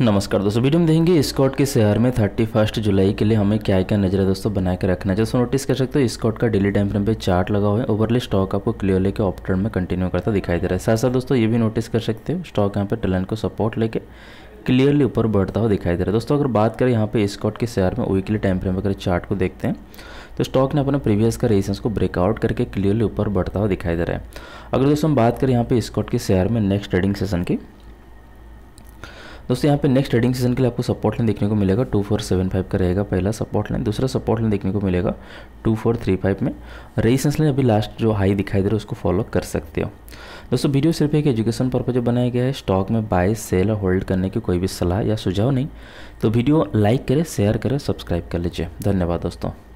नमस्कार दोस्तों वीडियो में देखेंगे स्कॉट के शहर में थर्टी फर्स्ट जुलाई के लिए हमें क्या क्या नजर दोस्तों बना के रखना है जैसे नोटिस कर सकते हो स्कॉट का डेली टाइम फ्रेम पे चार्ट लगा हुआ है ओवरली स्टॉक आपको क्लियरली के ऑप्टर में कंटिन्यू करता दिखाई दे रहा है साथ साथ दोस्तों ये भी नोटिस कर सकते हो स्टॉक यहाँ पे टलन को सपोर्ट लेके क्लियरली ऊपर बढ़ता हुआ दिखाई दे रहा है दोस्तों अगर बात करें यहाँ पे स्कॉट के शेयर में वीकली टाइम फ्रेम अगर चार्ट को देखते हैं तो स्टॉक ने अपने प्रीवियस का रेजिस्टेंस को ब्रेकआउट करके क्लियरली ऊपर बढ़ता हुआ दिखाई दे रहा है अगर दोस्तों हम बात करें यहाँ पे स्कॉट के शेयर में नेक्स्ट ट्रेडिंग सेशन की दोस्तों यहाँ पे नेक्स्ट ट्रेडिंग सीजन के लिए आपको सपोर्ट लाइन देखने को मिलेगा टू फोर सेवन फाइव का रहेगा पहला सपोर्ट लाइन दूसरा सपोर्ट लाइन देखने को मिलेगा टू फोर थ्री फाइव में रेजिस्टेंस लाइन अभी लास्ट जो हाई दिखाई दे रहा है उसको फॉलो कर सकते हो दोस्तों वीडियो सिर्फ एक एजुकेशन पर्पज बनाया गया है स्टॉक में बाय सेल और होल्ड करने की कोई भी सलाह या सुझाव नहीं तो वीडियो लाइक करें शेयर करें सब्सक्राइब कर लीजिए धन्यवाद दोस्तों